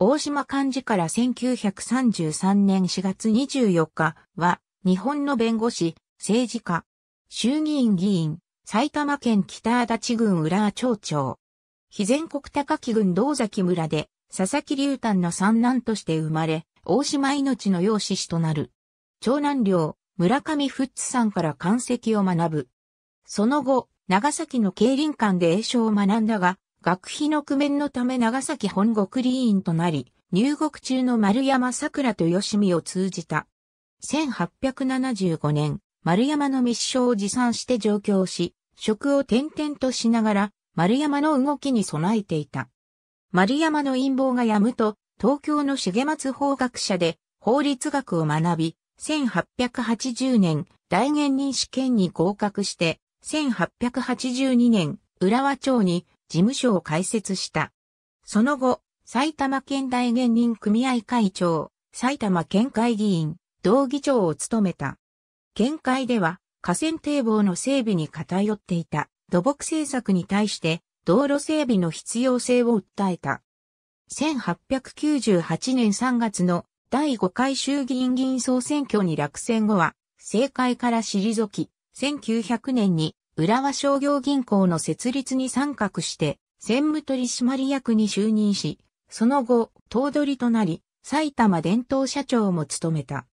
大島漢字から1933年4月24日は、日本の弁護士、政治家、衆議院議員、埼玉県北足立郡浦和町長、非全国高木郡道崎村で、佐々木隆丹の三男として生まれ、大島命の養子師となる。長男寮、村上富津さんから漢石を学ぶ。その後、長崎の競輪館で英称を学んだが、学費の工面のため長崎本国理院となり、入国中の丸山桜と吉見を通じた。1875年、丸山の密書を持参して上京し、職を転々としながら、丸山の動きに備えていた。丸山の陰謀がやむと、東京の重松法学者で法律学を学び、1880年、大元任試験に合格して、1882年、浦和町に事務所を開設した。その後、埼玉県大芸人組合会長、埼玉県会議員、同議長を務めた。県会では、河川堤防の整備に偏っていた土木政策に対して道路整備の必要性を訴えた。1898年3月の第5回衆議院議員総選挙に落選後は、政界から退き、1900年に浦和商業銀行の設立に参画して、専務取締役に就任し、その後、頭取となり、埼玉伝統社長も務めた。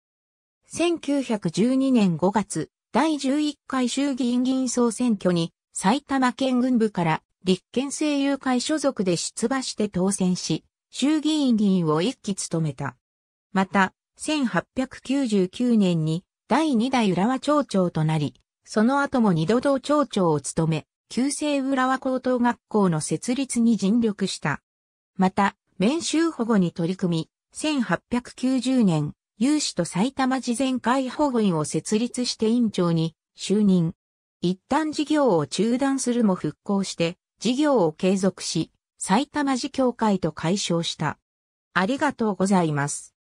1912年5月、第11回衆議院議員総選挙に、埼玉県軍部から立憲政友会所属で出馬して当選し、衆議院議員を一期務めた。また、1899年に第2代浦和町長となり、その後も二度同町長を務め、旧制浦和高等学校の設立に尽力した。また、免州保護に取り組み、1890年、有志と埼玉事前会保護院を設立して院長に就任。一旦事業を中断するも復興して、事業を継続し、埼玉事協会と解消した。ありがとうございます。